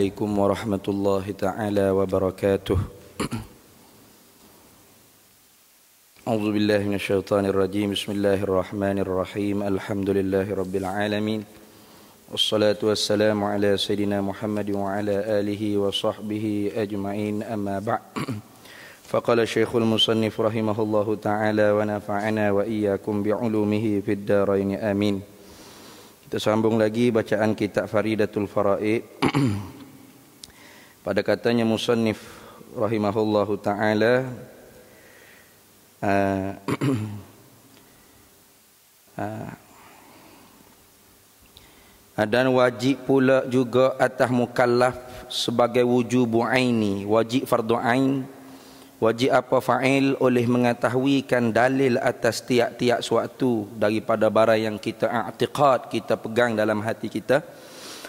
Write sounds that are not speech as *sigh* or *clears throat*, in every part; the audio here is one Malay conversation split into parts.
عليكم ورحمة الله تعالى وبركاته *clears throat* أعوذ بالله من الشيطان الرجيم بسم الله الرحمن الرحيم الحمد لله رب العالمين والصلاة والسلام على سيدنا محمد وعلى آله وصحبه أجمعين أما بعد *clears throat* فقال الشيخ المصنف رحمه الله تعالى ونفعنا وإياكم بعلومه في الدارين آمين Kita sambung lagi bacaan kitab Faridatul Faraid *clears throat* pada katanya musannif rahimahullahu taala uh, uh, dan wajib pula juga atas mukallaf sebagai wujub aini wajib fardu ain wajib apa fa'il oleh mengetahuikan dalil atas tiap-tiap suatu daripada barang yang kita i'tiqad kita pegang dalam hati kita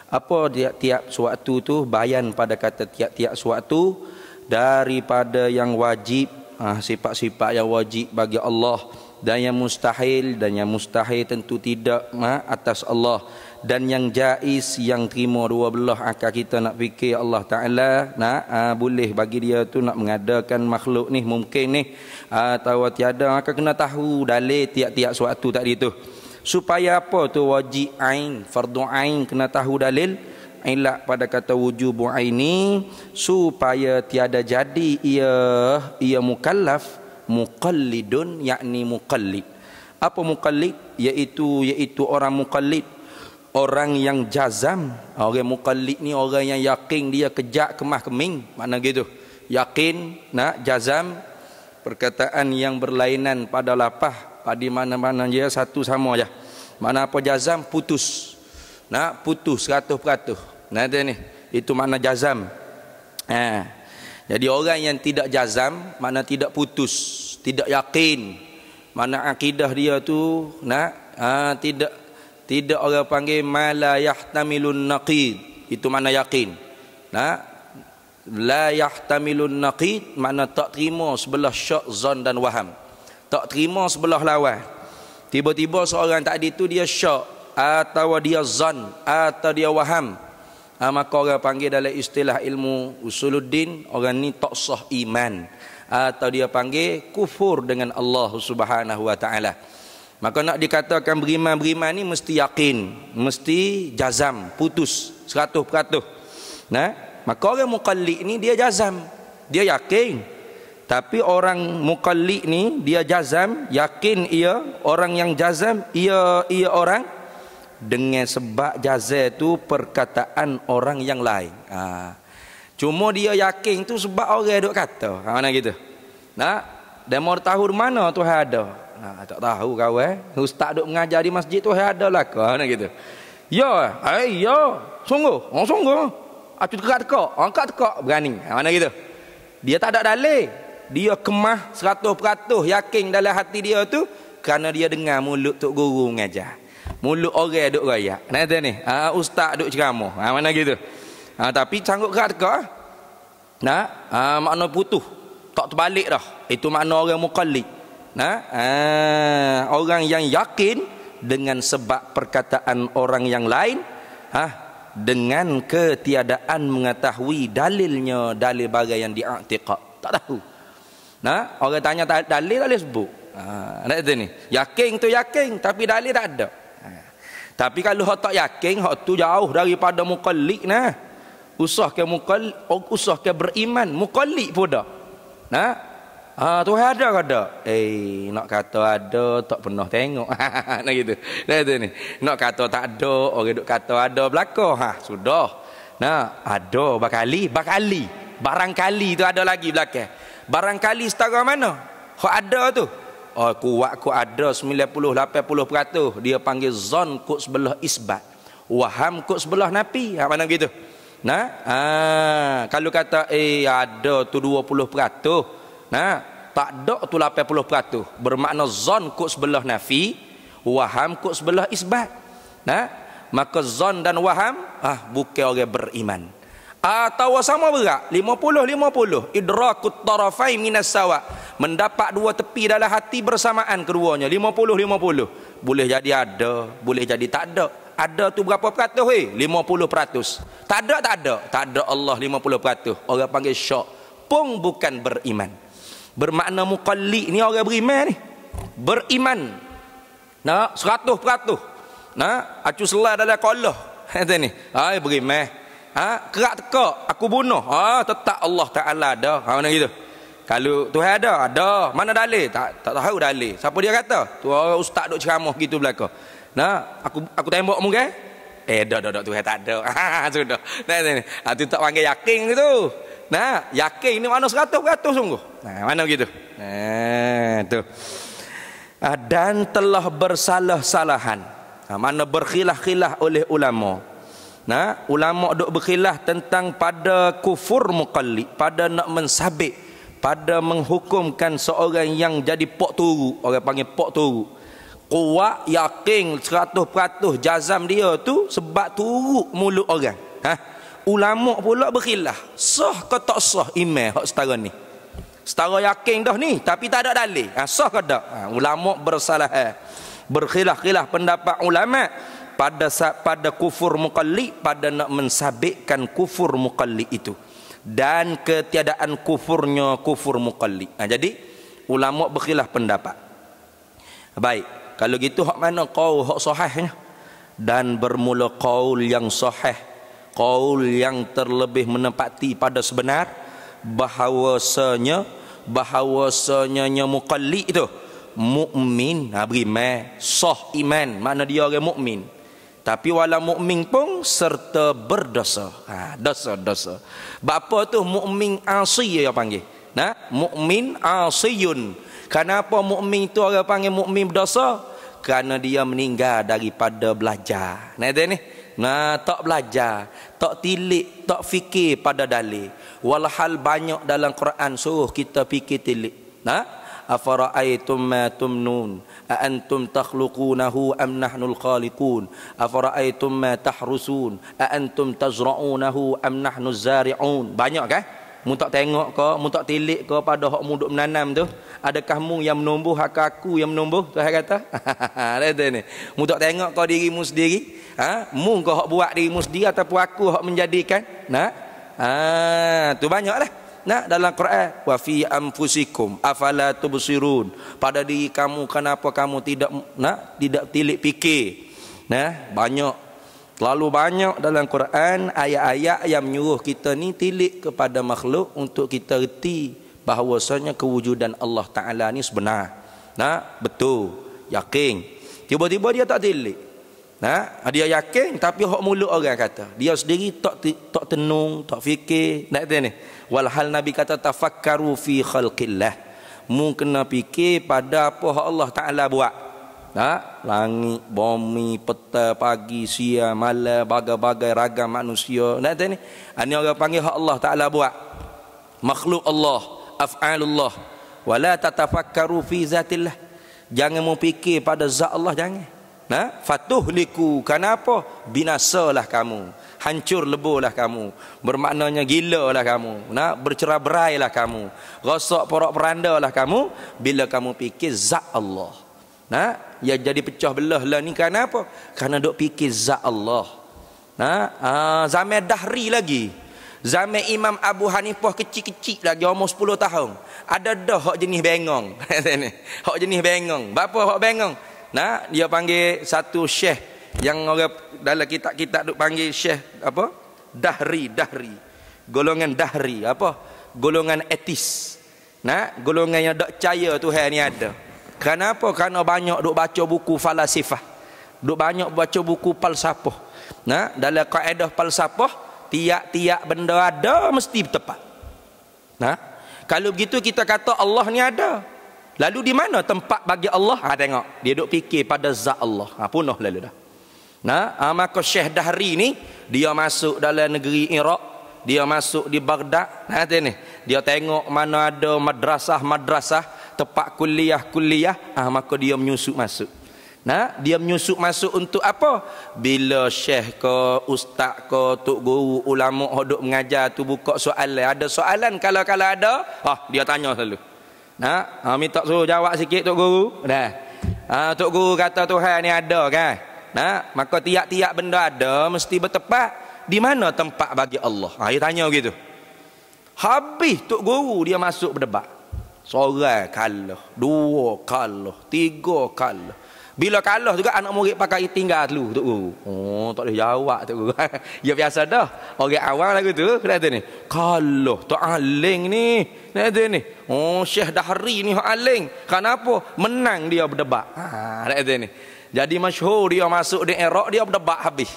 apa tiap-tiap suatu tu bayan pada kata tiap-tiap suatu daripada yang wajib ah, sifat-sifat yang wajib bagi Allah dan yang mustahil dan yang mustahil tentu tidak ma, atas Allah dan yang jais yang terima dua belah akal kita nak fikir Allah Taala nak aa, ah, boleh bagi dia tu nak mengadakan makhluk ni mungkin ni atau ah, tiada akan kena tahu dalil tiap-tiap suatu tadi tu supaya apa tu wajib ain fardu ain kena tahu dalil ilah pada kata wujub aini supaya tiada jadi ia ia mukallaf muqallidun yakni muqallid apa muqallid Yaitu yaitu orang muqallid orang yang jazam orang muqallid ni orang yang yakin dia kejak kemah keming makna gitu yakin nak jazam perkataan yang berlainan pada lapah Padi mana-mana dia satu sama je. Mana apa jazam putus. Nak putus 100%. Nah dia ni. Itu mana jazam. Ha. Jadi orang yang tidak jazam, mana tidak putus, tidak yakin. mana akidah dia tu nak ha, tidak tidak orang panggil mala yahtamilun naqid. Itu mana yakin. Nak la yahtamilun naqid makna tak terima sebelah syak zan dan waham tak terima sebelah lawan tiba-tiba seorang tadi tu dia syak atau dia zan atau dia waham ha, maka orang panggil dalam istilah ilmu usuluddin orang ni tak sah iman atau dia panggil kufur dengan Allah subhanahu wa ta'ala maka nak dikatakan beriman-beriman ni mesti yakin mesti jazam putus seratus peratus nah maka orang muqallid ni dia jazam dia yakin tapi orang mukallid ni dia jazam, yakin ia orang yang jazam, ia ia orang dengan sebab jazam tu perkataan orang yang lain. Ha. Cuma dia yakin tu sebab orang dok kata. Ha mana gitu. Nak dia mau tahu di mana tu ada. Ha, tak tahu kau eh. Ustaz duk mengajar di masjid tu ada lah kau. Ha mana gitu. Ya, ai eh, ya. Sungguh. Oh sungguh. Aku tekak-tekak. Angkat tekak berani. Ha mana gitu. Dia tak ada dalil dia kemah 100% yakin dalam hati dia tu kerana dia dengar mulut tok guru mengajar. Mulut orang duk royak. Nanti ni, uh, ustaz duk ceramah. Ha, mana gitu. Ha, tapi sanggup kerat ke? Nah, ha, makna putus. Tak terbalik dah. Itu makna orang muqallid. Nah, ha, orang yang yakin dengan sebab perkataan orang yang lain, ha, dengan ketiadaan mengetahui dalilnya dalil bagai yang diaktiqah. Tak tahu. Nah, orang tanya tak dalil tak boleh sebut. Ha, nak kata ni. Yakin tu yakin tapi dalil tak ada. Ha. Tapi kalau hok tak yakin, hok tu jauh daripada muqallid nah. Usah ke muqall oh, usah ke beriman, muqallid pun dah. Nah. Ha, tu ada ke ada? Eh, nak kata ada tak pernah tengok. *laughs* nah gitu. Nak kata ni. Nak kata tak ada, orang duk kata ada belaka. Ha, sudah. Nah, ada bakali, bakali. Barangkali tu ada lagi belakang barangkali setara mana hak ada tu oh, kuat ku ada 90-80% dia panggil zon ku sebelah isbat waham ku sebelah nafi, hak mana begitu nah ah, kalau kata eh ada tu 20% nah tak ada tu 80% bermakna zon ku sebelah nafi waham ku sebelah isbat nah maka zon dan waham ah bukan orang beriman atau sama berat 50-50 idrakut tarafai minas sawak mendapat dua tepi dalam hati bersamaan keduanya 50-50 boleh jadi ada boleh jadi tak ada ada tu berapa peratus hei? 50 peratus tak ada tak ada tak ada Allah 50 peratus orang panggil syok pun bukan beriman bermakna muqallik ni orang beriman ni beriman nak 100 peratus nak acu selah dalam kolah *laughs* kata ni ay beriman ha kerak tekak aku bunuh ha tetap Allah taala dah ha mana gitu kalau Tuhan ada ada mana dalil tak tak tahu dalil siapa dia kata tu orang ustaz duk ceramah gitu belaka nah aku aku tembak mu eh dah dah dah Tuhan tak ada *laughs* ha, sudah nah sini ha tak panggil yakin gitu nah yakin ni mana 100% sungguh nah mana gitu nah tu ah, dan telah bersalah-salahan ah, mana berkhilah-khilah oleh ulama' Nah, ulama dok berkhilaf tentang pada kufur muqallid, pada nak mensabik, pada menghukumkan seorang yang jadi pok turu, orang panggil pok turu. Kuat, yakin, seratus peratus jazam dia tu sebab turu mulut orang. Ha? Ulama pula berkhilaf. Sah ke tak sah imam hak setara ni? Setara yakin dah ni, tapi tak ada dalil. Ha, sah ke tak? Ha, ulama bersalah. Ha. Berkhilaf-khilaf pendapat ulama' pada pada kufur muqalli pada nak mensabikkan kufur muqalli itu dan ketiadaan kufurnya kufur muqalli nah, ha, jadi ulama berkhilaf pendapat baik kalau gitu hak mana kau hak sahihnya dan bermula qaul yang sahih qaul yang terlebih menempati pada sebenar bahawasanya bahawasanya nya itu mukmin ha beriman sah iman mana dia orang mukmin tapi walau mukmin pun serta berdosa ha dosa dosa bapa tu mukmin asy ya panggil nah mukmin asyun kenapa mukmin tu orang panggil mukmin berdosa kerana dia meninggal daripada belajar nah dia ni nah tak belajar tak tilik tak fikir pada dalil walhal banyak dalam Quran suruh kita fikir tilik nah أفرأيتم ما تمنون أأنتم تخلقونه أم نحن الخالقون أفرأيتم ما تحرسون أأنتم تزرعونه am نحن الزارعون banyak kan mu tak tengok ke mu tak tilik ke pada hak muduk duk menanam tu adakah mu yang menumbuh hak aku yang menumbuh Tuhan kata *laughs* ada ni mu tak tengok ke diri mu sendiri ha mu ke hak buat diri mu sendiri ataupun aku hak menjadikan nah ha tu lah. Nah, dalam Quran wa fi anfusikum afala tubsirun. Pada diri kamu kenapa kamu tidak nah, tidak tilik fikir? Nah, banyak Terlalu banyak dalam Quran ayat-ayat yang menyuruh kita ni tilik kepada makhluk untuk kita reti bahwasanya kewujudan Allah Ta'ala ni sebenar. Nah, betul. Yakin. Tiba-tiba dia tak tilik. Ha? ha? Dia yakin tapi hok mulut orang kata. Dia sendiri tak tak tenung, tak fikir. Nak tahu ni. Walhal Nabi kata tafakkaru fi khalqillah. Mu kena fikir pada apa Allah Taala buat. Ha? Langit, bumi, peta, pagi, siang, malam, bagai-bagai raga manusia. Nak tahu ni. Ini ha, orang panggil hak Allah Taala buat. Makhluk Allah, af'alullah. Wala tatafakkaru fi zatillah. Jangan mu fikir pada zat Allah jangan. Nah, ha? fatuh liku. Kenapa? Binasalah kamu. Hancur leburlah kamu. Bermaknanya gila lah kamu. Nah, bercerai berai lah kamu. Rosak porok peranda lah kamu. Bila kamu fikir zat Allah. Nah, ha? ya jadi pecah belah lah ni kenapa? Karena dok fikir zat Allah. Nah, ha? uh, zaman dahri lagi. Zaman Imam Abu Hanifah kecil-kecil lagi umur 10 tahun. Ada dah hak jenis bengong. *laughs* hak jenis bengong. Bapa hak bengong? Nah, dia panggil satu syekh yang orang dalam kitab-kitab duk panggil syekh apa? Dahri, Dahri. Golongan Dahri, apa? Golongan etis. Nah, golongan yang dak percaya Tuhan ni ada. Kenapa? Karena banyak duk baca buku falsafah. Duk banyak baca buku falsafah. Nah, dalam kaedah falsafah, tiap-tiap benda ada mesti tepat. Nah, kalau begitu kita kata Allah ni ada. Lalu di mana tempat bagi Allah? Ha tengok, dia duk fikir pada zat Allah. Ha punah lalu dah. Nah, ha, maka Syekh Dahri ni dia masuk dalam negeri Iraq, dia masuk di Baghdad. Nah, ha, ni. Dia tengok mana ada madrasah-madrasah, tempat kuliah-kuliah, ah ha, maka dia menyusup masuk. Nah, dia menyusup masuk untuk apa? Bila Syekh ke ustaz ke tok guru ulama hok mengajar tu buka soalan, ada soalan kalau-kalau ada, ah ha, dia tanya selalu. Nak? Ha, ha minta suruh jawab sikit Tok Guru. Dah. Ha, Tok Guru kata Tuhan ni ada kan? Ha? Nak? Maka tiap-tiap benda ada mesti bertepat di mana tempat bagi Allah. Ha, dia tanya begitu. Habis Tok Guru dia masuk berdebat. Sorai kalah. Dua kalah. Tiga kalah. Bila kalah juga anak murid pakai tinggal dulu tu guru. Oh, tak boleh jawab tu guru. *laughs* ya biasa dah. Orang awal lagu tu kata ni. Kalah tu aling ni. Kata ni. Oh, Syekh Dahri ni aling. Kenapa? Menang dia berdebat. Ha, kata ni. Jadi masyhur dia masuk di Iraq dia berdebat habis.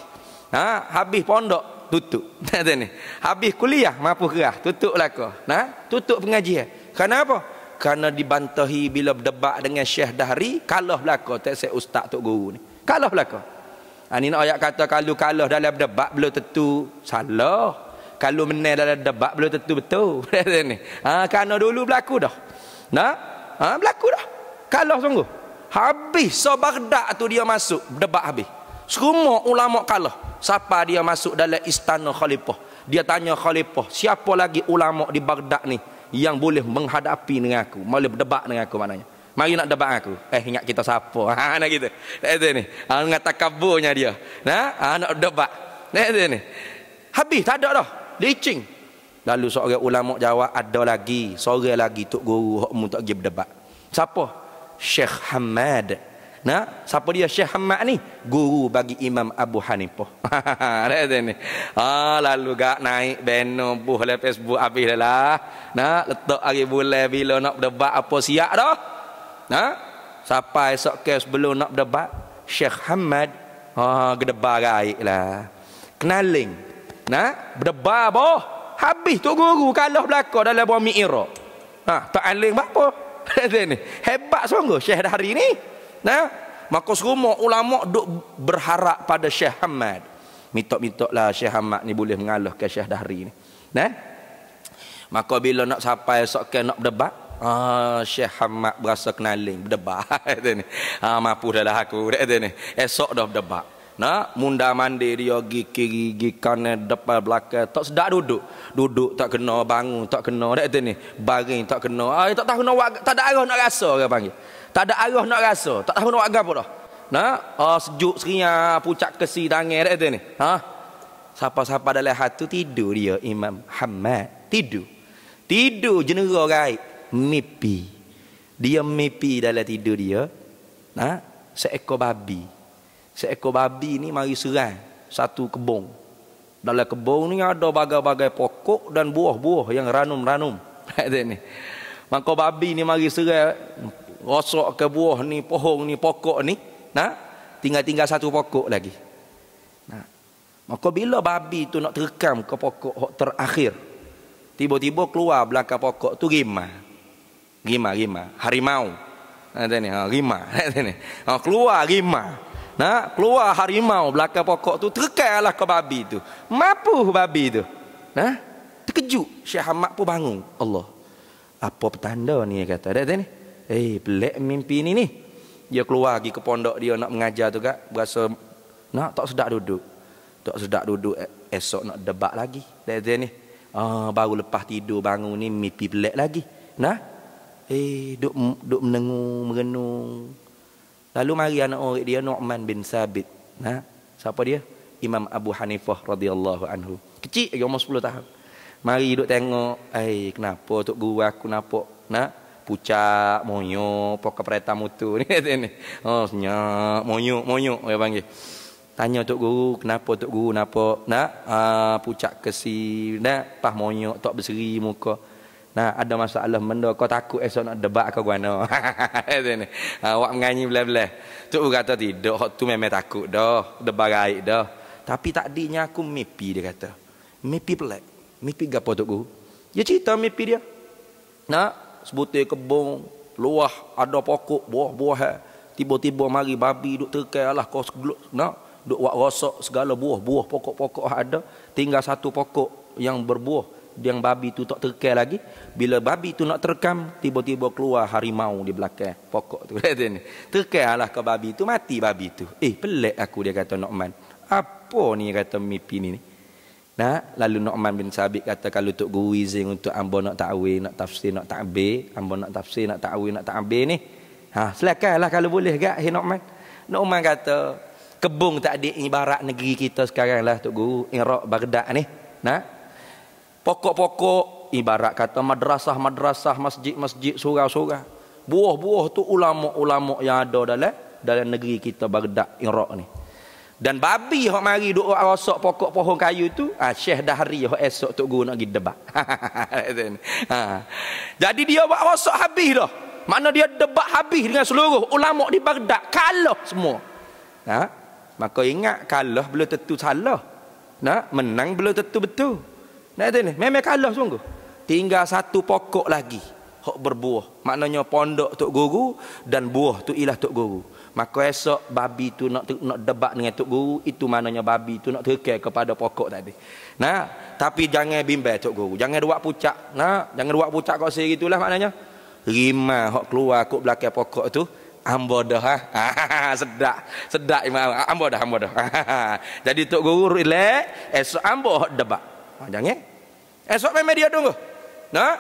Ha, habis pondok tutup. *laughs* Kata ni. Habis kuliah mampu kerah tutup lah kau. Nah, ha, tutup pengajian. Kenapa? kerana dibantahi bila berdebat dengan Syekh Dahri, kalah belaka tak saya ustaz tok guru ni. Kalah belaka. Ha ni nak ayat kata kalau kalah dalam debat belum tentu salah. Kalau menang dalam debat belum tentu betul. *laughs* ni. ha kerana dulu berlaku dah. Nah, ha berlaku dah. Kalah sungguh. Habis sebagdak tu dia masuk debat habis. Semua ulama kalah. Siapa dia masuk dalam istana khalifah? Dia tanya khalifah, siapa lagi ulama di Baghdad ni? yang boleh menghadapi dengan aku, boleh berdebat dengan aku maknanya. Mari nak debat aku. Eh ingat kita siapa? *laughs* Ha nak gitu. Itu ni. Ha dengan takabburnya dia. Nah, ha nak debat. Nah itu ni. Habis tak ada dah. Licing. Lalu seorang ulama jawab ada lagi, seorang lagi tok guru hok mu tak pergi berdebat. Siapa? Syekh Hamad. Nah, siapa dia Syekh Hamad ni? Guru bagi Imam Abu Hanifah. Oh, *laughs* ada ni. Ah, lalu gak naik beno buh le lah Facebook habis lah. Nah, letak hari bulan bila nak berdebat apa siap dah. Nah, sampai esok ke sebelum nak berdebat Syekh Hamad ha ah, gedebar gaik lah. Kenalin. Nah, berdebar boh. Habis tu guru kalah belaka dalam bumi Iraq. Ha, tak alim apa. *laughs* Ada ni. Hebat sungguh Syekh Dahri ni. Nah, maka semua ulama duk berharap pada Syekh Hamad. Mitok-mitoklah Syekh Ahmad ni boleh mengalahkan Syekh Dahri ni. Nah. Maka bila nak sampai esok nak berdebat, ah Syekh Ahmad berasa kenaling berdebat kata *laughs* ni. Ah mampu dah lah aku kata ni. Esok dah berdebat. Nah, munda mandi dia gi kiri gi kanan depan belakang tak sedap duduk. Duduk tak kena bangun, tak kena dak kata ni. Baring tak kena. Ah tak tahu nak tak ada arah nak rasa ke panggil. Tak ada arah nak rasa. Tak tahu nak buat apa dah. Nak uh, sejuk seringa pucat kesi tangan dak tu ni. Ha? Siapa-siapa dalam hatu tidur dia Imam Hamad. Tidur. Tidur jenera gaib. Mimpi. Dia mimpi dalam tidur dia. Nah, ha? seekor babi. Seekor babi ni mari serang satu kebong. Dalam kebong ni ada bagai-bagai pokok dan buah-buah yang ranum-ranum. ada *laughs* ni. Maka babi ni mari serang rosak ke buah ni, pohong ni, pokok ni, nah, tinggal-tinggal satu pokok lagi. Nah. Maka bila babi tu nak terekam ke pokok hok terakhir, tiba-tiba keluar belakang pokok tu rimah. Rimah, rimah, harimau. Nah, ni, ha, rimah. Ada *laughs* ni. Ha, keluar rimah. Nah, keluar harimau belakang pokok tu terkailah ke babi tu. Mapuh babi tu. Nah, terkejut Syekh Ahmad pun bangun. Allah. Apa petanda ni kata? Ada ni. Eh, hey, pelik mimpi ni ni. Dia keluar lagi ke pondok dia nak mengajar tu kan. Berasa nak tak sedap duduk. Tak sedap duduk e- esok nak debak lagi. Dia ni. Ah, oh, baru lepas tidur bangun ni mimpi belak lagi. Nah. Eh, hey, duk duk menengung, merenung. Lalu mari anak orang dia Nu'man bin Sabit. Nah. Siapa dia? Imam Abu Hanifah radhiyallahu anhu. Kecil lagi umur 10 tahun. Mari duk tengok, eh hey, kenapa tok guru aku nampak? Nah pucak moyo pok kepreta mutu *laughs* ni ni oh senyap moyo moyo dia panggil tanya tok guru kenapa tok guru napa, nak uh, pucak kesi nak pah moyo tok berseri muka Nah ada masalah benda kau takut esok nak debat kau guana. *laughs* Kata ni. Ah, awak menganyi belah-belah. Tu kata tidak, hok tu memang takut dah, debat gaib dah. Tapi takdirnya aku mimpi dia kata. Mimpi pelak. Mimpi gapo tu guru? Dia cerita mimpi dia. Nak sebutir kebun luah ada pokok buah-buahan tiba-tiba mari babi duk terkailah kau segelut nak duk buat rosak segala buah-buah pokok-pokok ada tinggal satu pokok yang berbuah yang babi tu tak terkail lagi bila babi tu nak terkam tiba-tiba keluar harimau di belakang pokok tu kata *laughs* ni terkailah ke babi tu mati babi tu eh pelik aku dia kata Nokman apa ni kata mimpi ni? Nah, lalu Nu'man bin Sabit kata kalau tok guru izin untuk ambo nak takwil, nak tafsir, nak ta'bir, ambo nak tafsir, nak takwil, nak ta'bir ni. Ha, silakanlah kalau boleh gak hi Nu'man. Nu'man kata, kebung tak ada ibarat negeri kita sekarang lah tok guru, Iraq Baghdad ni. Nah. Pokok-pokok ibarat kata madrasah-madrasah, masjid-masjid, surau-surau. Buah-buah tu ulama-ulama yang ada dalam dalam negeri kita Baghdad Iraq ni. Dan babi yang mari duk rosak pokok pohon kayu tu, ah Syekh Dahri yang esok tok guru nak pergi debat. *laughs* ha. Jadi dia buat rosak habis dah. Mana dia debat habis dengan seluruh ulama di Baghdad, kalah semua. Ha. Maka ingat kalah belum tentu salah. Nak menang belum tentu betul. Nak tahu ni, memang kalah sungguh. Tinggal satu pokok lagi hok berbuah. Maknanya pondok tok guru dan buah tu ialah tok guru. Maka esok babi tu nak nak debat dengan tok guru, itu maknanya babi tu nak terkel kepada pokok tadi. Nah, tapi jangan bimbang tok guru. Jangan duak pucak. Nah, jangan duak pucak kau sendiri itulah maknanya. Rima hok keluar kok belakang pokok tu, ambo dah. Ha? *laughs* sedak. Sedak imam. Ah, ambo dah, ambo dah. *laughs* Jadi tok guru relax, esok ambo hok debat. Ha, ah, jangan. Esok memang dia tunggu. Nah,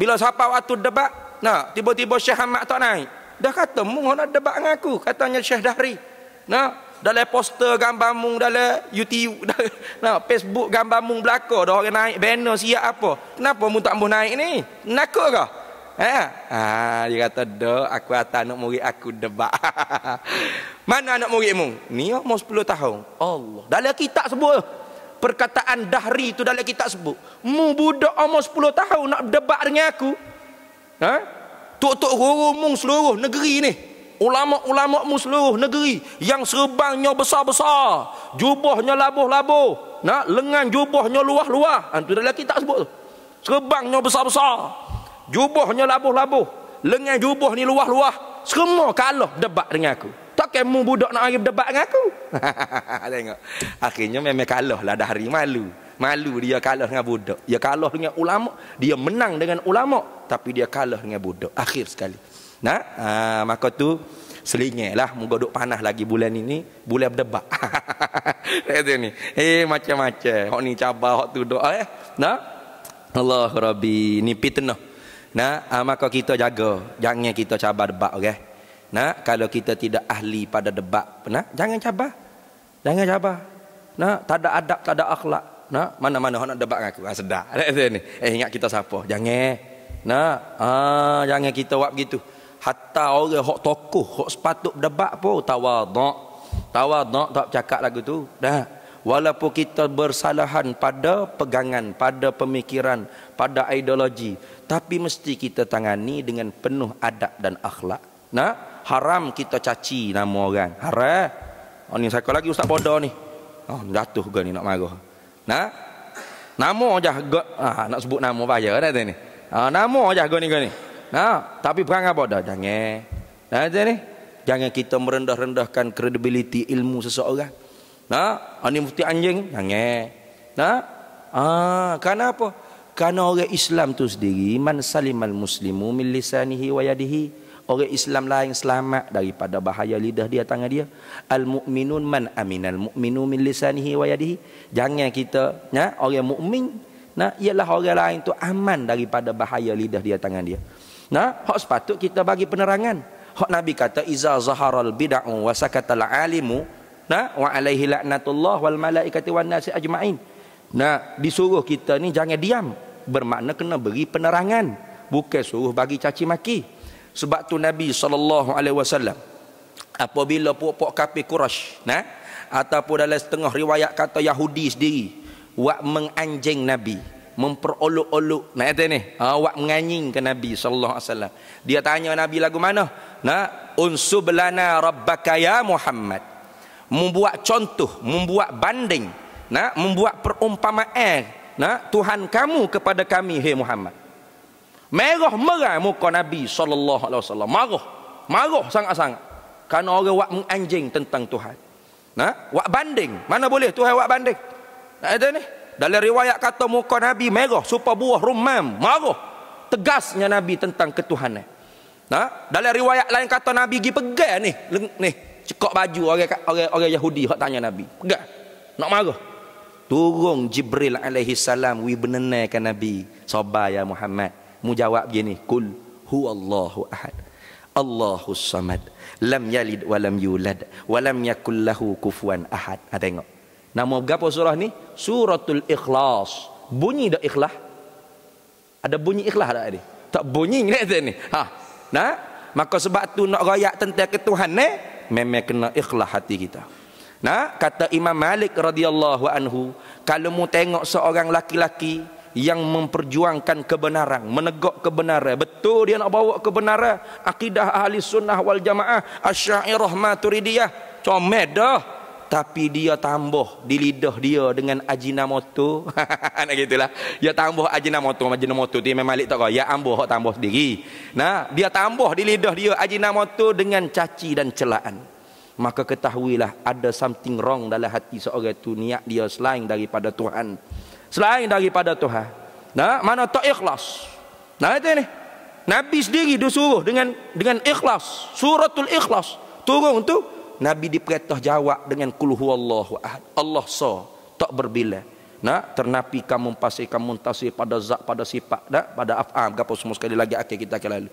bila siapa waktu debat, nah tiba-tiba Syekh Ahmad tak naik. Dah kata mung nak debat dengan aku katanya Syekh Dahri. Nah, dalam poster gambar mung dalam YouTube, *laughs* nah Facebook gambar mung belaka dah orang naik banner siap apa. Kenapa mung tak mau naik ni? Nakut ke? Ha? ha, dia kata dah aku atas anak murid aku debat. *laughs* Mana anak mung? Ni umur 10 tahun. Allah. Dalam kitab sebut perkataan Dahri tu dalam kitab sebut. Mu budak umur 10 tahun nak debat dengan aku. Ha? tok-tok guru mung seluruh negeri ni ulama-ulama mu seluruh negeri yang serbangnya besar-besar jubahnya labuh-labuh nak lengan jubahnya luah-luah antu ha, dah lelaki tak sebut tu serbangnya besar-besar jubahnya labuh-labuh lengan jubah ni luah-luah semua kalah debat dengan aku tak mu budak nak arif debat dengan aku *laughs* tengok akhirnya memang kalah lah dah hari malu Malu dia kalah dengan budak. Dia kalah dengan ulama, dia menang dengan ulama, tapi dia kalah dengan budak. Akhir sekali. Nah, ha, maka tu selingelah moga duk panas lagi bulan ini, bulan berdebat. *laughs* Rezeki ni. Eh macam-macam. Hok ni cabar, hok tu doa eh. Nah. Allah Rabbi, ni fitnah. Nah, ha, maka kita jaga, jangan kita cabar debak, okay? Nah, kalau kita tidak ahli pada debak, nah jangan cabar. Jangan cabar. Nah, tak ada adab, tak ada akhlak nak mana-mana hok nak debat dengan aku. Ha ah, sedak. Ada *laughs* ni. Eh ingat kita siapa? Jangan. Eh. Nak. Ha jangan kita buat begitu. Hatta orang hok tokoh, hok sepatut berdebat pun tawaduk. Tawaduk tak cakap lagu tu. Dah. Walaupun kita bersalahan pada pegangan, pada pemikiran, pada ideologi, tapi mesti kita tangani dengan penuh adab dan akhlak. Nak? Haram kita caci nama orang. Haram. Oh ni saya lagi ustaz bodoh ni. Oh jatuh gua nak marah. Nah, nama aja got, ah, nak sebut nama bahaya dah ni. Ah, nama aja go ni go ni. Nah, tapi perang apa dah jangan. Dah ni. Jangan kita merendah-rendahkan kredibiliti ilmu seseorang. Nah, ani ah, mufti anjing, jangan. Nah, ah, karena apa? Karena orang Islam tu sendiri man salimal muslimu min lisanihi wa yadihi. Orang Islam lain selamat daripada bahaya lidah dia tangan dia. Al mukminun man aminal mukminu min lisanihi wa yadihi. Jangan kita ya orang mukmin nah ya, ialah orang lain tu aman daripada bahaya lidah dia tangan dia. Nah, ya, hak sepatut kita bagi penerangan. Hak Nabi kata iza zaharal bid'u wa sakatal alimu nah ya, wa alaihi laknatullah wal malaikati wan nasi ajmain. Nah, disuruh kita ni jangan diam. Bermakna kena beri penerangan, bukan suruh bagi caci maki sebab tu Nabi sallallahu alaihi wasallam apabila puak-puak kafir Quraisy nah ataupun dalam setengah riwayat kata Yahudi sendiri wak menganjing Nabi memperolok-olok nak kata ni ha, wak menganying ke Nabi sallallahu alaihi wasallam dia tanya Nabi lagu mana nah unsublana rabbaka ya Muhammad membuat contoh membuat banding nah membuat perumpamaan nah Tuhan kamu kepada kami hei Muhammad Merah merah muka Nabi Alaihi Wasallam. Marah. Marah sangat-sangat. Kerana orang buat menganjing tentang Tuhan. Nah, buat banding. Mana boleh Tuhan buat banding? Nak kata ni? dalam riwayat kata muka Nabi merah. supaya buah rumam. Marah. Tegasnya Nabi tentang ketuhanan. Nah, dalam riwayat lain kata Nabi pergi pegang ni. Ni. Cekok baju orang orang, orang Yahudi. Hak tanya Nabi. Pegang. Nak marah. Turun Jibril alaihi salam. Wibenenekan Nabi. ya Muhammad mu jawab gini kul huwallahu ahad Allahu samad lam yalid wa lam yulad wa lam yakul lahu kufuwan ahad ha tengok nama gapo surah ni suratul ikhlas bunyi dak ikhlas ada bunyi ikhlas tak ada tak bunyi ni *laughs* ha nah maka sebab tu nak rayak tentang ketuhanan eh? memang kena ikhlas hati kita nah kata imam malik radhiyallahu anhu kalau mu tengok seorang laki-laki yang memperjuangkan kebenaran, menegak kebenaran. Betul dia nak bawa kebenaran akidah ahli sunnah wal jamaah Asy'ariyah Maturidiyah. Comel dah. Tapi dia tambah di lidah dia dengan ajinamoto. *laughs* nak gitulah. Dia tambah ajinamoto, ajinamoto tu memang Malik tak kau. Ya ambo hok tambah sendiri. Nah, dia tambah di lidah dia ajinamoto dengan caci dan celaan. Maka ketahuilah ada something wrong dalam hati seorang itu niat dia selain daripada Tuhan selain daripada Tuhan. Nah, mana tak ikhlas? Nah itu ni. Nabi sendiri disuruh dengan dengan ikhlas. Suratul ikhlas turun tu Nabi diperintah jawab dengan kul Allah, Allah so tak berbila. Nah, ternapi kamu pasti kamu tasi pada zat pada sifat nah, pada af'am gapo semua sekali lagi akhir kita akan lalu.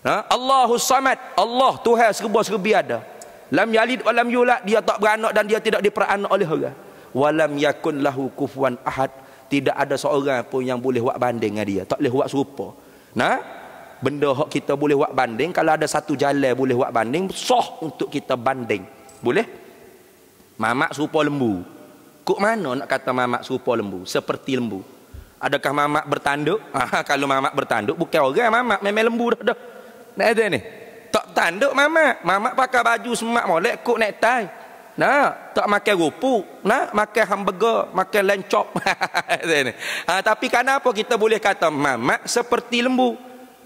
Nah, Allahu samad. Allah Tuhan serba serbi ada. Lam yalid walam yulad dia tak beranak dan dia tidak diperanak oleh orang. Walam yakun lahu kufuwan ahad tidak ada seorang pun yang boleh buat banding dengan dia tak boleh buat serupa nah benda hak kita boleh buat banding kalau ada satu jalan boleh buat banding sah untuk kita banding boleh mamak serupa lembu kok mana nak kata mamak serupa lembu seperti lembu adakah mamak bertanduk *laughs* ah, kalau mamak bertanduk bukan orang mamak memang lembu dah dah nak ada ni tak tanduk mamak mamak pakai baju semak molek kok nak tie Nah, tak makan rupuk, nah makan hamburger, makan lencop. *laughs* ha, tapi kenapa kita boleh kata mamak seperti lembu?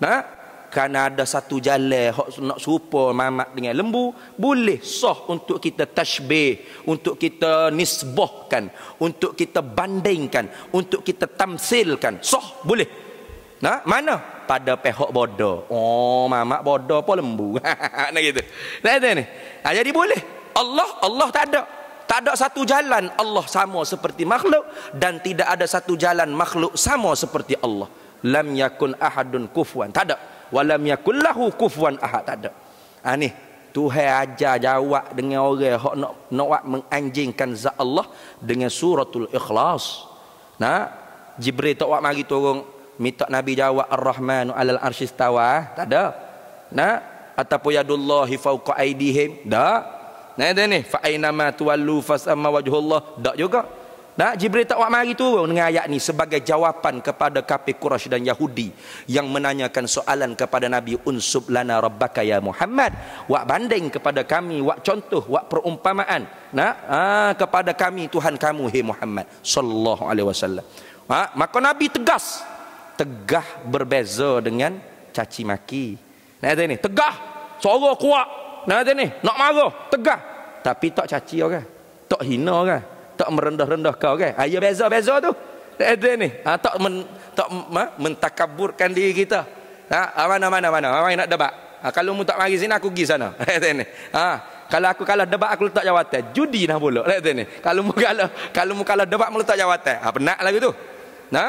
Nah, kerana ada satu jalan hok nak serupa mamak dengan lembu, boleh sah untuk kita tashbih, untuk kita nisbahkan, untuk kita bandingkan, untuk kita tamsilkan. Sah, boleh. Nah, mana? Pada pehok bodoh. Oh, mamak bodoh apa lembu. *laughs* nah gitu. Nah, ini. Nah, ha, jadi boleh. Allah, Allah tak ada. Tak ada satu jalan Allah sama seperti makhluk dan tidak ada satu jalan makhluk sama seperti Allah. Lam yakun ahadun kufwan Tak ada. walam yakun lahu kufwan ahad. Tak ada. Ha ni. Tuhan ajar jawab dengan orang hok nak nak menganjingkan zat Allah dengan suratul ikhlas. Nah, Jibril tak buat mari turun minta Nabi jawab Ar-Rahmanu alal arsy istawa. Tak ada. Nah, ataupun yadullahi fawqa aidihim. Dah. Nah dia ni fa ainama tuwallu fasamma wajhullah dak juga. Dak Jibril tak wak mari turun dengan ayat ni sebagai jawapan kepada kafir Quraisy dan Yahudi yang menanyakan soalan kepada Nabi unsub lana rabbaka ya Muhammad wak banding kepada kami wak contoh wak perumpamaan nak ha, kepada kami Tuhan kamu hei Muhammad sallallahu alaihi wasallam. Ha, maka Nabi tegas tegah berbeza dengan caci maki. Nah ini tegah suara kuat Nah, macam ni. Nak marah. tegah. Tapi tak caci orang. Kan? Tak hina orang. Kan? Tak merendah-rendah kau kan. Ayah ya, beza-beza tu. Ada ni. Ha, ah, tak men, tak ma, mentakaburkan diri kita. Ha, mana, mana, mana. Orang nak debat. Ha, kalau mu tak mari sini, aku pergi sana. Ada *laughs* ni. Ha, kalau aku kalah debat, aku letak jawatan. Judi nak pula. Ada ni. Kalau mu kalah, kalau mu kalah debat, mu letak jawatan. Ha, penat lagi tu. Ha?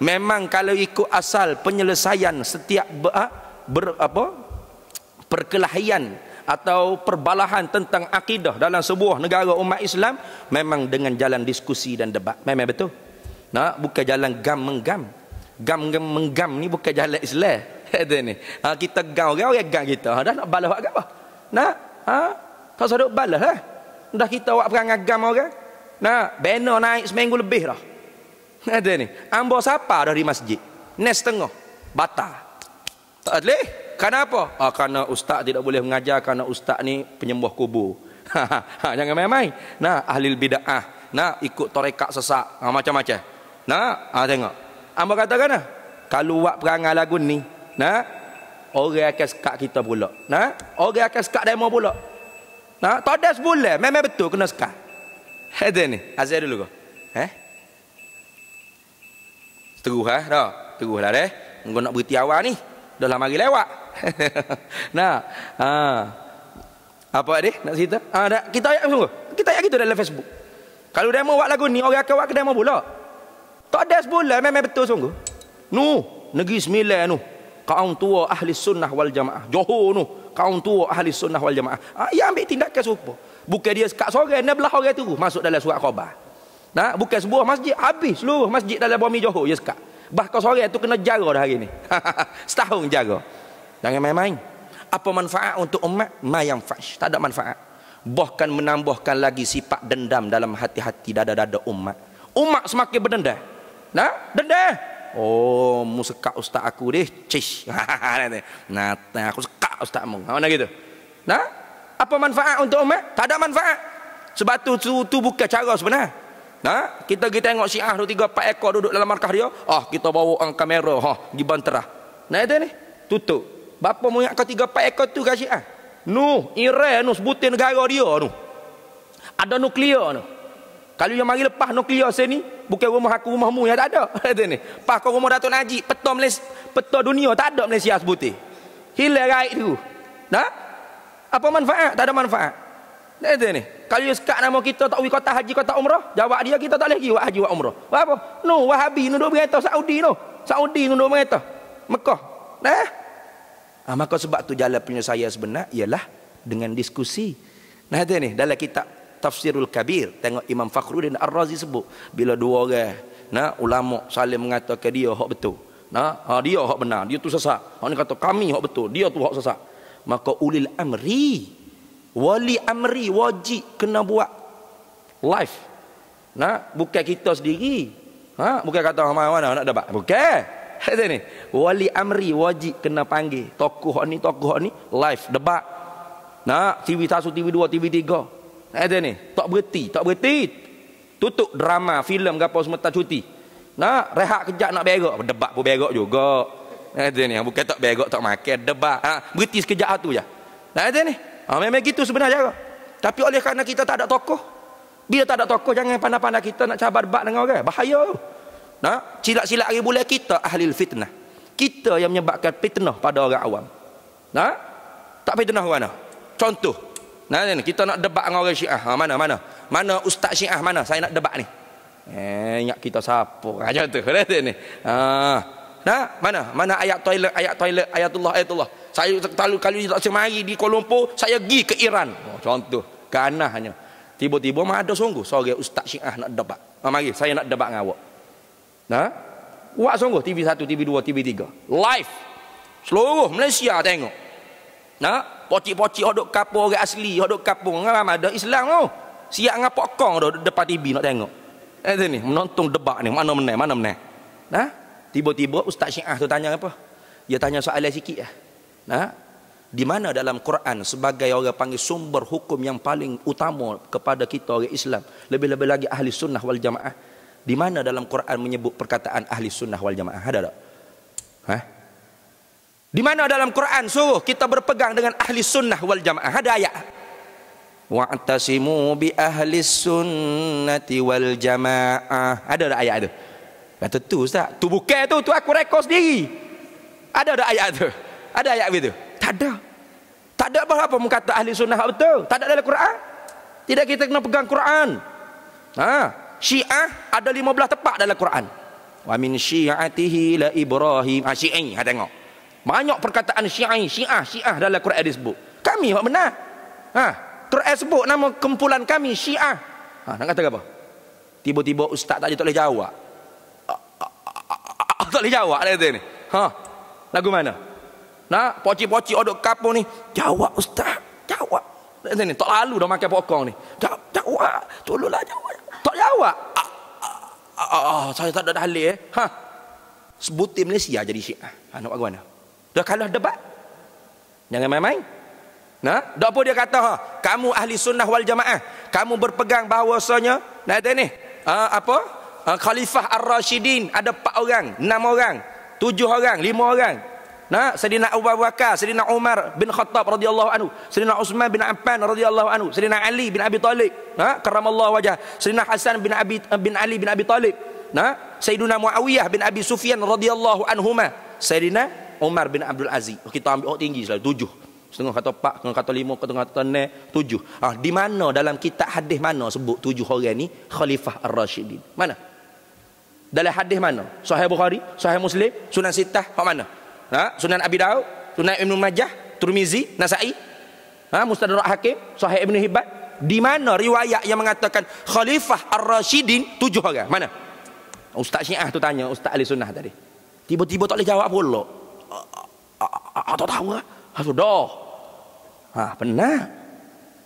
Memang kalau ikut asal penyelesaian setiap ha, ber, apa perkelahian atau perbalahan tentang akidah dalam sebuah negara umat Islam memang dengan jalan diskusi dan debat. Memang betul. Nah, bukan jalan gam menggam. Gam gam menggam ni bukan jalan Islam. *laughs* Ada ni. Ha, kita gam orang orang gam kita. Ha, dah nak balah buat apa? Nah. Ha? Kau sedut balas lah. Dah kita buat perang agam orang. Nah, bena naik seminggu lebih dah. *laughs* Ada ni. Ambo siapa dari masjid? Nes tengah. Batal. Tak boleh. Kenapa? Ah, karena ustaz tidak boleh mengajar karena ustaz ni penyembah kubur. *laughs* Ha, ha, ha, jangan main-main. Nah, ahli bid'ah. Nah, ikut tarekat sesak. Ah, macam-macam. Nah, ah, tengok. Amba kata kan? Lah. Kalau buat perangai lagu ni, nah, orang akan sekat kita pula. Nah, orang akan sekat demo pula. Nah, tak ada sebulan. Memang betul kena sekat. Hei *laughs* ni, azir dulu ke? Eh? Teruh ha? Eh? Dah, teruh deh. Engkau nak berhenti awal ni dah lama lagi lewat. *laughs* nah. Ha. Apa dia nak cerita? Ah ha, kita ayat semua. Kita ayat gitu dalam Facebook. Kalau demo buat lagu ni orang akan buat ke demo pula. Tak ada sebulan memang betul sungguh. Nu, negeri sembilan nu. Kaum tua ahli sunnah wal jamaah. Johor nu, kaum tua ahli sunnah wal jamaah. Ah ha, yang ambil tindakan serupa. Bukan dia kat sore dia belah orang tu masuk dalam surat khabar. Nah, bukan sebuah masjid habis seluruh masjid dalam bumi Johor ya sekak. Bahkan sore itu kena jaga dah hari ini. *laughs* Setahun jaga. Jangan main-main. Apa manfaat untuk umat? Mayang fash. Tak ada manfaat. Bahkan menambahkan lagi sifat dendam dalam hati-hati dada-dada umat. Umat semakin berdendam. Nah, dendam. Oh, mu sekak ustaz aku deh. Cish. *laughs* nah, aku sekak ustaz mu. Mana gitu? Nah, apa manfaat untuk umat? Tak ada manfaat. Sebab tu, tu, tu bukan cara sebenarnya. Ha? Kita pergi tengok si dua tiga empat ekor duduk dalam markah dia. oh kita bawa ang kamera ha di bantera. Nah itu ni. Tutup. Bapa moyak kau tiga empat ekor tu ke ah, Nu, Iran nu sebutin negara dia nu. Ada nuklear nu. Kalau yang mari lepas nuklear sini, bukan rumah aku rumah mu yang tak ada. *laughs* Itu ni. Pas kau rumah Datuk Najib, peta Malaysia, peta dunia tak ada Malaysia sebutin. Hilang raid tu. Nah? Apa manfaat? Tak ada manfaat. Ada ni. Kalau you sekat nama kita tak pergi kota haji, kota umrah. Jawab dia kita tak boleh pergi buat haji, buat umrah. Buat apa? No, wahabi ni duduk berita Saudi ni. No. Saudi ni duduk berita. Mekah. Nah. Ha, ah, maka sebab tu jalan punya saya sebenar ialah dengan diskusi. Nah, ada ni. Dalam kitab Tafsirul Kabir. Tengok Imam Fakhruddin Ar-Razi sebut. Bila dua orang. Nah, ulama saling mengatakan dia hak betul. Nah, ha, dia hak benar. Dia tu sesat. orang ni kata kami hak betul. Dia tu hak sesat. Maka ulil amri wali amri wajib kena buat live Nah bukan kita sendiri ha bukan kata mana mana nak dapat bukan hai *laughs* ni wali amri wajib kena panggil tokoh ni tokoh ni live debat nak TV 1 TV 2 TV 3 hai ni tak berhenti tak berhenti tutup drama filem gapo semua tak cuti Nah rehat kejap nak berak debat pun berak juga hai ni bukan tak berak tak makan debat ha berhenti sekejap tu je hai ni Ha, memang gitu sebenarnya. Tapi oleh kerana kita tak ada tokoh. Bila tak ada tokoh jangan pandai-pandai kita nak cabar bak dengan orang. Bahaya tu. Nah, silat-silat hari bulan kita ahli fitnah. Kita yang menyebabkan fitnah pada orang awam. Nah, tak fitnah mana? Contoh. Nah, ni, kita nak debat dengan orang Syiah. Ha, mana mana? Mana ustaz Syiah mana? Saya nak debat ni. Eh, ingat kita siapa? Ha, contoh ni. Ha. Nah, mana? Mana ayat toilet, ayat toilet, ayatullah, ayatullah saya terlalu kali tak semari di Kuala Lumpur saya pergi ke Iran oh, contoh hanya tiba-tiba mah ada sungguh sore ustaz syiah nak debat ah, mari saya nak debat dengan awak nah buat sungguh TV 1 TV 2 TV 3 live seluruh Malaysia tengok nah poci-poci hodok kapur orang asli hodok kapur orang ada Islam tu oh. siap dengan pokong tu depan TV nak tengok eh ni menonton debat ni mana menang mana menang nah tiba-tiba ustaz syiah tu tanya apa dia tanya soalan sikit ya ha? di mana dalam Quran sebagai orang panggil sumber hukum yang paling utama kepada kita orang Islam lebih-lebih lagi ahli sunnah wal jamaah di mana dalam Quran menyebut perkataan ahli sunnah wal jamaah ada tak ha di mana dalam Quran suruh kita berpegang dengan ahli sunnah wal jamaah ada ayat wa'tasimu bi ahli sunnati wal jamaah ada tak ayat tu kata tu ustaz tu bukan tu tu aku rekod sendiri ada tak ayat tu ada ayat begitu? Tak ada. Tak ada apa-apa mengkata ahli sunnah betul. Tak ada dalam Quran. Tidak kita kena pegang Quran. Ha, Syiah ada 15 tepat dalam Quran. Wa min syi'atihi la Ibrahim. Ah Syiah, ha tengok. Banyak perkataan Syiah, Syiah, Syiah dalam Quran disebut. Kami hak benar. Ha, Quran sebut nama kumpulan kami Syiah. Ha, nak kata apa? Tiba-tiba ustaz tak tak boleh jawab. Ah, ah, ah, tak boleh jawab dia ni. Ha. Lagu mana? Nak poci-poci odok kapung ni. Jawab ustaz. Jawab. Ini, tak lalu dah makan pokong ni. Jawab. Jawab. Tolonglah jawab. Tak jawab. Ah ah, ah, ah, ah, saya tak ada dalil eh. Ha. Sebutin Malaysia jadi syiah. Ha, nak bagaimana? Dah kalah debat. Jangan main-main. Nah, dak apa dia kata ha? Kamu ahli sunnah wal jamaah. Kamu berpegang bahawasanya, nak tanya ni. Uh, apa? Uh, Khalifah ar rasyidin ada 4 orang, 6 orang, 7 orang, 5 orang. Nah, Sayyidina Abu Bakar, Sayyidina Umar bin Khattab radhiyallahu anhu, Sayyidina Utsman bin Affan radhiyallahu anhu, Sayyidina Ali bin Abi Talib, nah, karramallahu wajah, Sayyidina Hasan bin Abi bin Ali bin Abi Talib, nah, Sayyidina Muawiyah bin Abi Sufyan radhiyallahu anhuma, Sayyidina Umar bin Abdul Aziz. Kita ambil oh tinggi selalu tujuh. Setengah kata Pak, setengah kata lima, setengah kata enam, tujuh. Ah, di mana dalam kitab hadis mana sebut tujuh orang ni Khalifah Ar-Rashidin? Mana? Dalam hadis mana? Sahih Bukhari, Sahih Muslim, Sunan Sittah, hak mana? ha? Sunan Abi Daud, Sunan Ibn Majah, Turmizi, Nasai, ha? Mustadrak Hakim, Sahih Ibn Hibban. Di mana riwayat yang mengatakan Khalifah Ar-Rashidin tujuh orang? Mana? Ustaz Syiah tu tanya Ustaz Ali Sunnah tadi. Tiba-tiba tak boleh jawab pula. Atau tahu lah. Ha, sudah. Ha, pernah.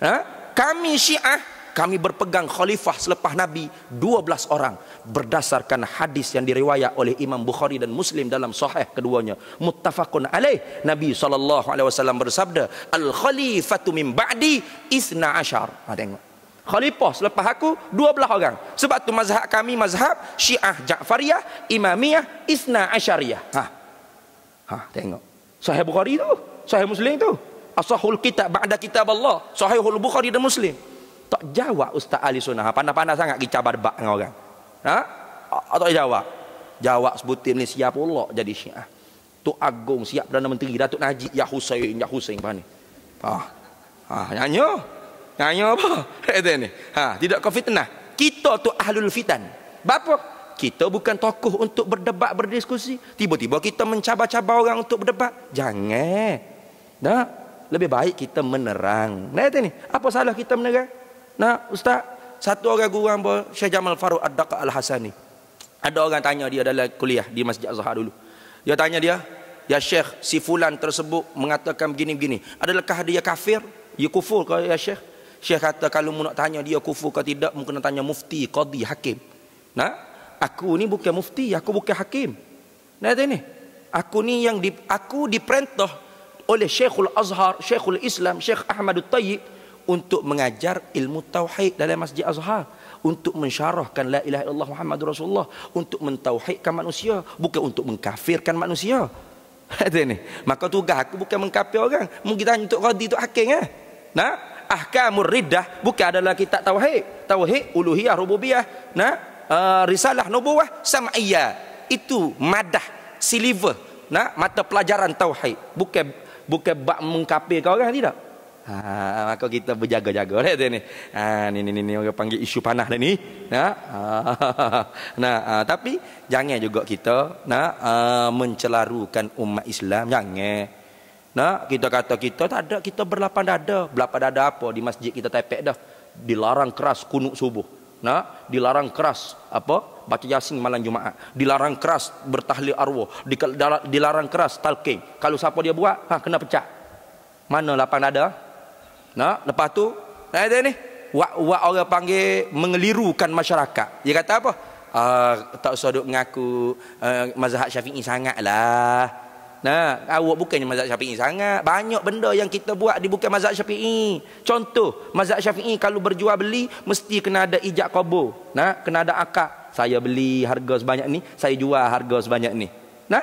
Ha? Kami Syiah kami berpegang khalifah selepas Nabi 12 orang berdasarkan hadis yang diriwayat oleh Imam Bukhari dan Muslim dalam sahih keduanya muttafaqun alaih Nabi saw bersabda al khalifatu min ba'di isna ashar ha, tengok khalifah selepas aku 12 orang sebab tu mazhab kami mazhab Syiah Ja'fariyah Imamiyah isna asyariyah ha ha tengok sahih Bukhari tu sahih Muslim tu asahul kitab ba'da kitab Allah sahihul Bukhari dan Muslim tak jawab Ustaz Ali Sunnah. Pandai-pandai sangat pergi cabar bak dengan orang. Ha? Ah, tak jawab. Jawab sebutin ni siap pula jadi syiah. Tu Agung siap Perdana Menteri. Datuk Najib Ya Hussein. Ya Hussein. Ha. Ha. Nyanyo. Nyanyo apa? *laughs* Kata ni. Ha. Tidak kau fitnah. Kita tu ahlul fitan. Bapa? Kita bukan tokoh untuk berdebat, berdiskusi. Tiba-tiba kita mencabar-cabar orang untuk berdebat. Jangan. Tak? Lebih baik kita menerang. Nah, ni. Apa salah kita menerang? Nah, ustaz, satu orang guru hamba Syekh Jamal Faruq Ad-Daqa Al-Hasani. Ada orang tanya dia dalam kuliah di Masjid Azhar dulu. Dia tanya dia, "Ya Syekh, si fulan tersebut mengatakan begini-begini. Adakah dia kafir? Ya kufur ke ya Syekh?" Syekh kata kalau mu nak tanya dia kufur ke tidak, mu kena tanya mufti, qadi, hakim. Nah, aku ni bukan mufti, aku bukan hakim. Nah, ini. Aku ni yang di, aku diperintah oleh Syekhul Azhar, Syekhul Islam, Syekh Ahmadut Tayyib untuk mengajar ilmu tauhid dalam Masjid Azhar untuk mensyarahkan la ilaha illallah Muhammad Rasulullah untuk mentauhidkan manusia bukan untuk mengkafirkan manusia. *laughs* Ada ni. Maka tugas aku bukan mengkafir orang. Mungkin tanya untuk qadi untuk hakim eh. Nah, ahkamur riddah bukan adalah kitab tauhid. Tauhid uluhiyah rububiyah. Nah, uh, risalah nubuwah sam'iyyah. Itu madah silver. Nah, mata pelajaran tauhid. Bukan bukan bab mengkafirkan orang tidak. Ha, ah, maka kita berjaga-jaga lah dia ni. Ha, ni ni ni ni orang panggil isu panah dah ni. Nah, ha, *laughs* nah, ha, tapi jangan juga kita nak ha, mencelarukan umat Islam jangan. Nah, kita kata kita tak ada kita berlapan dada. Berlapan dada apa di masjid kita tepek dah. Dilarang keras kunut subuh. Nah, dilarang keras apa? Baca Yasin malam Jumaat. Dilarang keras bertahlil arwah, dilarang keras talqin. Kalau siapa dia buat, ha kena pecat. Mana lapan dada? Nah, lepas tu ada ni wak wak orang panggil mengelirukan masyarakat. Dia kata apa? Uh, tak usah duk mengaku uh, mazhab Syafi'i sangatlah. Nah, awak bukannya mazhab Syafi'i sangat. Banyak benda yang kita buat di bukan mazhab Syafi'i. Contoh, mazhab Syafi'i kalau berjual beli mesti kena ada ijab qabul. Nah, kena ada akad. Saya beli harga sebanyak ni, saya jual harga sebanyak ni. Nah,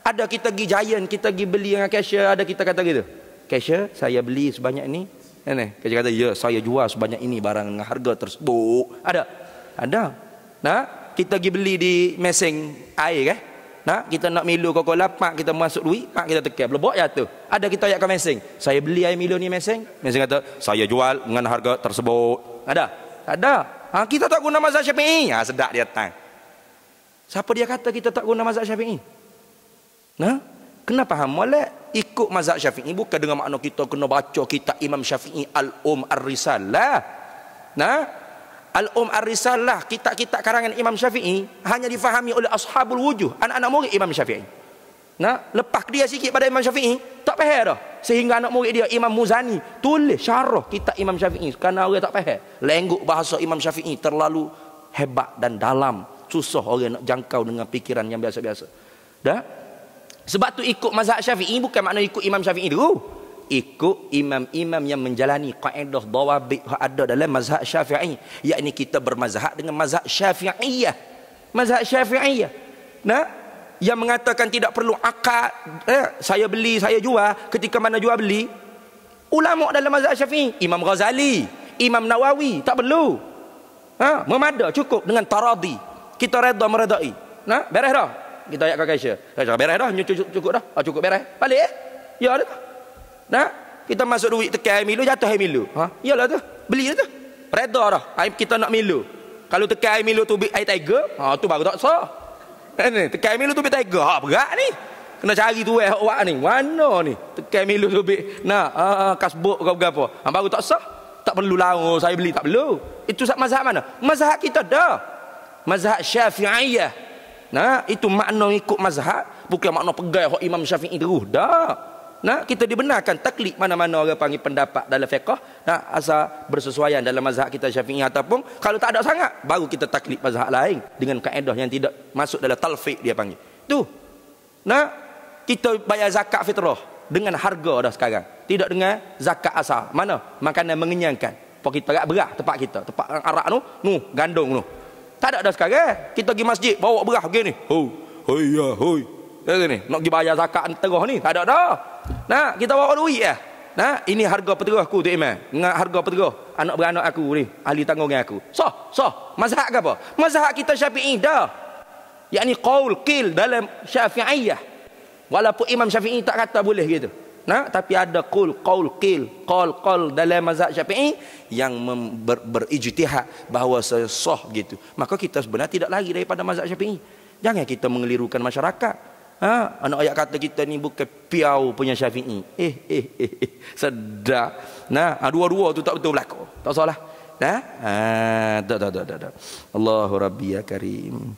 ada kita pergi giant, kita pergi beli dengan cashier, ada kita kata gitu cashier saya beli sebanyak ini kan, eh? ini kerja kata ya saya jual sebanyak ini barang dengan harga tersebut ada ada nah kita pergi beli di mesin air kan eh? nah kita nak milo kau kola pak kita masuk duit pak kita tekan lebok ya tu ada kita ayat ke mesin saya beli air milo ni mesin mesin kata saya jual dengan harga tersebut ada ada ha, kita tak guna mazhab syafi'i ha, sedap dia tang siapa dia kata kita tak guna mazhab syafi'i nah Kena faham molek ikut mazhab Syafi'i bukan dengan makna kita kena baca kitab Imam Syafi'i Al-Um Ar-Risalah. Nah, Al-Um Ar-Risalah kitab-kitab karangan Imam Syafi'i hanya difahami oleh ashabul wujuh, anak-anak murid Imam Syafi'i. Nah, lepas dia sikit pada Imam Syafi'i, tak faham dah. Sehingga anak murid dia Imam Muzani tulis syarah kitab Imam Syafi'i kerana orang tak faham. Lengguk bahasa Imam Syafi'i terlalu hebat dan dalam, susah orang nak jangkau dengan fikiran yang biasa-biasa. Dah? -biasa. Sebab tu ikut mazhab syafi'i bukan makna ikut imam syafi'i dulu. Ikut imam-imam yang menjalani kaedah bawah yang ada dalam mazhab syafi'i. ini kita bermazhab dengan mazhab syafi'iyah. Mazhab syafi'iyah. Nah, yang mengatakan tidak perlu akad. Eh, saya beli, saya jual. Ketika mana jual beli. Ulama dalam mazhab syafi'i. Imam Ghazali. Imam Nawawi. Tak perlu. Ha, memada cukup dengan taradi. Kita reda meredai. Nah, beres dah kita ayat kau kaisya. Kaisya beres dah, cukup, cukup dah. Ah, cukup beres. Balik eh? Ya ada. Nah, kita masuk duit tekan air milu, jatuh air milu. Ha? Yalah tu. Beli lah tu. Reda dah. Air kita nak milu. Kalau tekan air milu tu air tiger, ha, tu baru tak sah. Eh, Ini, tekan air milu tu tiger. Ha, berat ni. Kena cari tu eh, awak ni. Mana ni? Tekan air milu tu bi nak ha, ha, kasbuk ke apa. Ha, baru tak sah. Tak perlu lah. saya beli. Tak perlu. Itu mazhab mana? Mazhab kita dah. Mazhab syafi'iyah. Nah, itu makna ikut mazhab bukan makna pegang hak Imam Syafi'i terus dah. Nah, kita dibenarkan taklid mana-mana orang panggil pendapat dalam fiqh, nah asal bersesuaian dalam mazhab kita Syafi'i ataupun kalau tak ada sangat baru kita taklid mazhab lain dengan kaedah yang tidak masuk dalam talfiq dia panggil. Tu. Nah, kita bayar zakat fitrah dengan harga dah sekarang. Tidak dengan zakat asal. Mana? Makanan mengenyangkan. Pokit berat-berat tempat kita. Tempat arak tu, nu, gandung tu. Tak ada dah sekarang. Eh? Kita pergi masjid bawa beras begini. Ho. oh ya oh, Ini ya, ni nak pergi bayar zakat terus ni. Tak ada dah. Nah, kita bawa duit ya. Eh? Nah, ini harga peterah aku tu Iman. Dengan harga peterah anak beranak aku ni, ahli tanggung aku. So, so, Mazhab ke apa? Mazhab kita Syafi'i dah. Yakni qaul qil dalam Syafi'iyah. Walaupun Imam Syafi'i tak kata boleh gitu. Nah, tapi ada qul qaul qil qal qal dalam mazhab Syafi'i yang ber, berijtihad bahawa sesoh gitu maka kita sebenarnya tidak lagi daripada mazhab Syafi'i jangan kita mengelirukan masyarakat ha anak ayat kata kita ni bukan piau punya Syafi'i eh eh eh, eh. Sedap. nah ha, dua-dua tu tak betul berlaku tak salah nah ha dah dah dah dah da. Allahu rabbi ya karim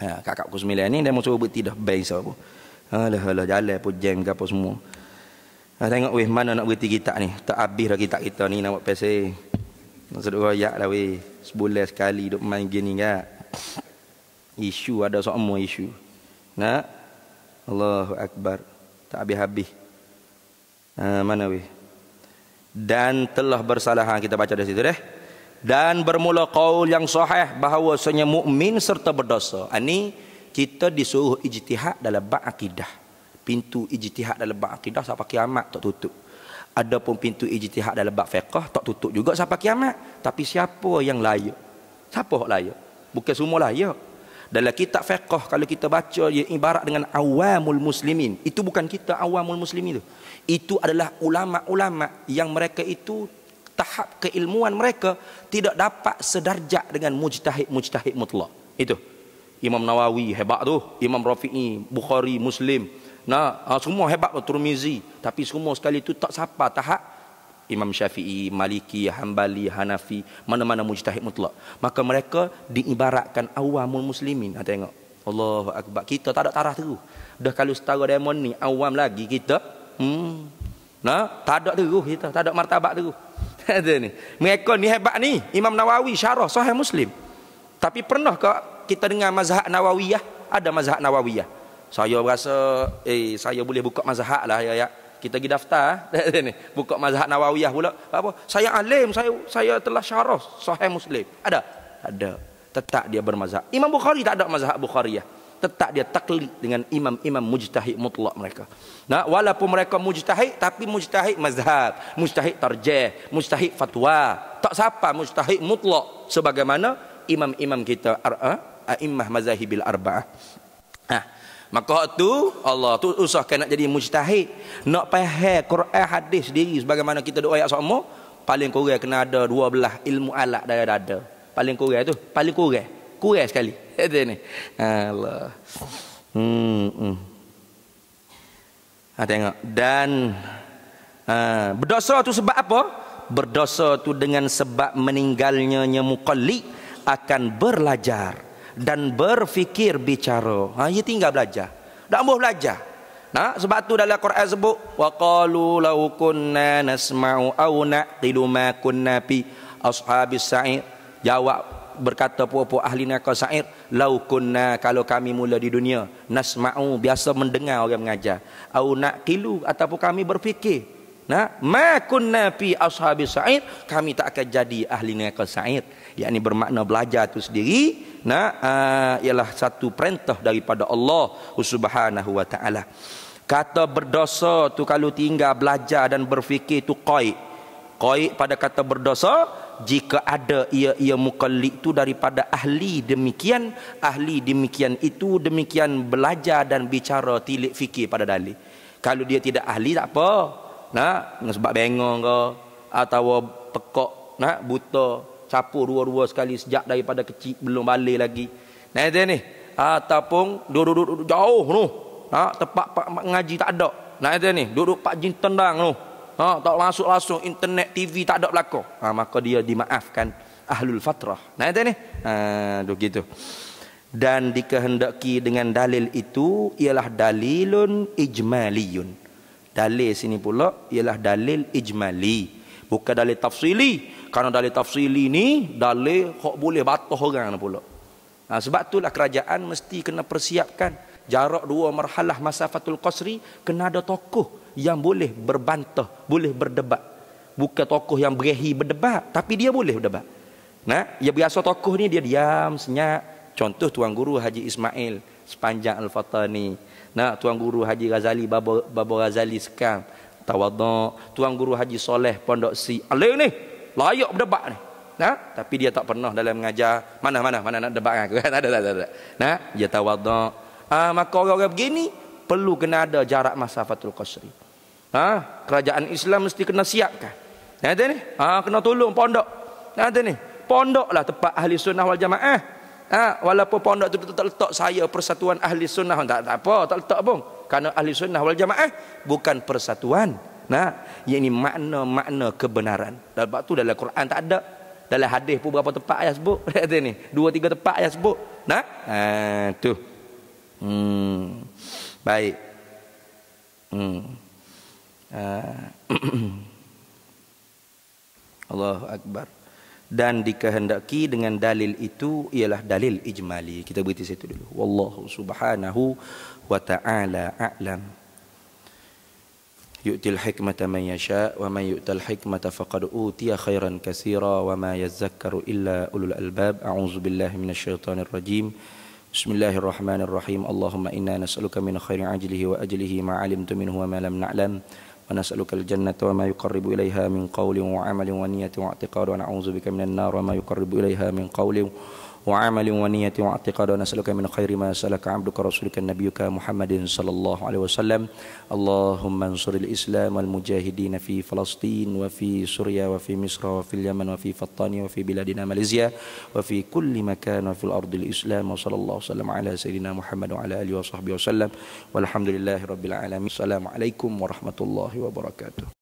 ha kakak kusmila ni dia mahu cuba dah baik sapa Alah alah jalan pun jeng apa semua. Ha, tengok weh mana nak berhenti kita ni. Tak habis dah kita kita ni nak buat pesi. Maksud royak lah weh. Sebulan sekali duk main gini kan. Isu ada semua isu. Nak? Allahu Akbar. Tak habis-habis. Ha, mana weh? Dan telah bersalahan ah, kita baca dari situ deh. Dan bermula kaul yang sahih bahawa senyum mukmin serta berdosa. Ini kita disuruh ijtihad dalam bab pintu ijtihad dalam bab akidah sampai kiamat tak tutup. Adapun pintu ijtihad dalam bab fiqh tak tutup juga sampai kiamat. Tapi siapa yang layak? Siapa yang layak? Bukan semua layak. Dalam kitab fiqh kalau kita baca ia ibarat dengan awamul muslimin. Itu bukan kita awamul muslimin itu, Itu adalah ulama-ulama yang mereka itu tahap keilmuan mereka tidak dapat sedarjat dengan mujtahid-mujtahid mutlak. Itu. Imam Nawawi hebat tu, Imam Rafi'i, Bukhari, Muslim, Nah, ah, semua hebat Tirmizi, tapi semua sekali itu tak sapa tahap Imam Syafi'i, Maliki, Hanbali, Hanafi, mana-mana mujtahid mutlak. Maka mereka diibaratkan awamul muslimin. Ha tengok. Allahu akbar. Kita tak ada tarah teruh. Dah kalau setara demon ni awam lagi kita. Hmm. Nah, tak ada teruh kita, tak ada martabak teruh. *laughs* Ada ni. Mereka ni hebat ni. Imam Nawawi syarah Sahih Muslim. Tapi pernah ke kita dengar mazhab Nawawiyah? Ada mazhab Nawawiyah saya rasa eh saya boleh buka mazhab lah ya ya kita pergi daftar *laughs* ni buka mazhab nawawiyah pula apa saya alim saya saya telah syarah sahih muslim ada ada tetap dia bermazhab imam bukhari tak ada mazhab Bukhari ya. tetap dia taklid dengan imam-imam mujtahid mutlak mereka. Nah, walaupun mereka mujtahid tapi mujtahid mazhab, mujtahid tarjih, mujtahid fatwa. Tak siapa mujtahid mutlak sebagaimana imam-imam kita ar'a ah, a'immah mazahibil arba'ah. Ha. Maka tu Allah tu usah kena jadi mujtahid. Nak faham Quran hadis sendiri sebagaimana kita doa ayat sama, paling kurang kena ada dua belah ilmu alat dari dada. Paling kurang tu, paling kurang. Kurang sekali. *laughs* Itu ni. Allah. Hmm. hmm. Ha, tengok. Dan ha, berdosa tu sebab apa? Berdosa tu dengan sebab meninggalnya nyamuk akan berlajar dan berfikir bicara. Ha, ia tinggal belajar. Tak boleh belajar. Nah, sebab tu dalam Quran sebut wa qalu law kunna nasma'u aw naqilu ma kunna fi ashabis sa'ir. Jawab berkata puak-puak ahli neraka sa'ir, law kunna kalau kami mula di dunia nasma'u biasa mendengar orang mengajar. Aw naqilu ataupun kami berfikir. Nah, ma kunna fi ashabis sa'ir, kami tak akan jadi ahli neraka sa'ir ini bermakna belajar itu sendiri nah uh, ialah satu perintah daripada Allah Subhanahu wa taala kata berdosa tu kalau tinggal belajar dan berfikir tu koi, koi pada kata berdosa jika ada ia ia mukallid itu daripada ahli demikian ahli demikian itu demikian belajar dan bicara tilik fikir pada dali. kalau dia tidak ahli tak apa nah sebab bengong ke atau pekok nah buta sapu dua-dua sekali sejak daripada kecil belum balik lagi. Nah dia ni. Ataupun ha, duduk-duduk jauh tu. Ha tempat pak mengaji tak ada. Nah dia ni, duduk pak jin tendang tu. Ha tak masuk langsung internet TV tak ada belaka. Ha maka dia dimaafkan ahlul fatrah. Nah dia ni. Ha duk gitu. Dan dikehendaki dengan dalil itu ialah dalilun ijmaliyun. Dalil sini pula ialah dalil ijmali bukan dalil tafsili karena dalil tafsili ni dalil hak boleh batuh orang ni pula ha, sebab itulah kerajaan mesti kena persiapkan jarak dua merhalah masa Fatul qasri kena ada tokoh yang boleh berbantah boleh berdebat bukan tokoh yang berehi berdebat tapi dia boleh berdebat nah ya biasa tokoh ni dia diam senyap contoh tuan guru Haji Ismail sepanjang al-fatani nah tuan guru Haji Ghazali babo babo Ghazali sekarang tawaduk tuan guru haji soleh pondok si alim ni layak berdebat ni Ha? Tapi dia tak pernah dalam mengajar Mana-mana mana nak debat dengan aku *laughs* Tak ada, tak ada, tak ada. Ha? Dia tawaduk ha, ah, Maka orang-orang begini Perlu kena ada jarak masafatul Fatul Qasri ha? Kerajaan Islam mesti kena siapkan Nanti ni ha, Kena tolong pondok Nanti ni Pondok lah tempat ahli sunnah wal jamaah Ha, walaupun pondok tu tak letak saya persatuan ahli sunnah tak tak apa tak letak pun kerana ahli sunnah wal jamaah bukan persatuan nah yang ini makna-makna kebenaran dalam waktu dalam Quran tak ada dalam hadis pun berapa tempat ayat sebut kata *laughs* ni dua tiga tempat ayat sebut nah ha, tu hmm baik hmm uh. *clears throat* Allahu akbar dan dikehendaki dengan dalil itu ialah dalil ijmali. Kita berhenti situ dulu. Wallahu subhanahu wa ta'ala a'lam. يؤتي الحكمة من يشاء ومن يؤتى الحكمة فقد أوتي خيرا كثيرا وما يذكر إلا أولو الألباب أعوذ بالله من الشيطان الرجيم بسم الله الرحمن الرحيم اللهم إنا نسألك من خير عجله وأجله ما علمت منه وما لم نعلم ونسألك الجنة وما يقرب إليها من قول وعمل ونية واعتقاد ونعوذ بك من النار وما يقرب إليها من قول وعمل وعمل ونية واعتقاد ونسألك من خير ما سألك عبدك رسولك نبيك محمد صلى الله عليه وسلم اللهم انصر الإسلام والمجاهدين في فلسطين وفي سوريا وفي مصر وفي اليمن وفي فطان وفي بلادنا ماليزيا وفي كل مكان في الأرض الإسلام وصلى الله وسلم على سيدنا محمد وعلى آله وصحبه وسلم والحمد لله رب العالمين السلام عليكم ورحمة الله وبركاته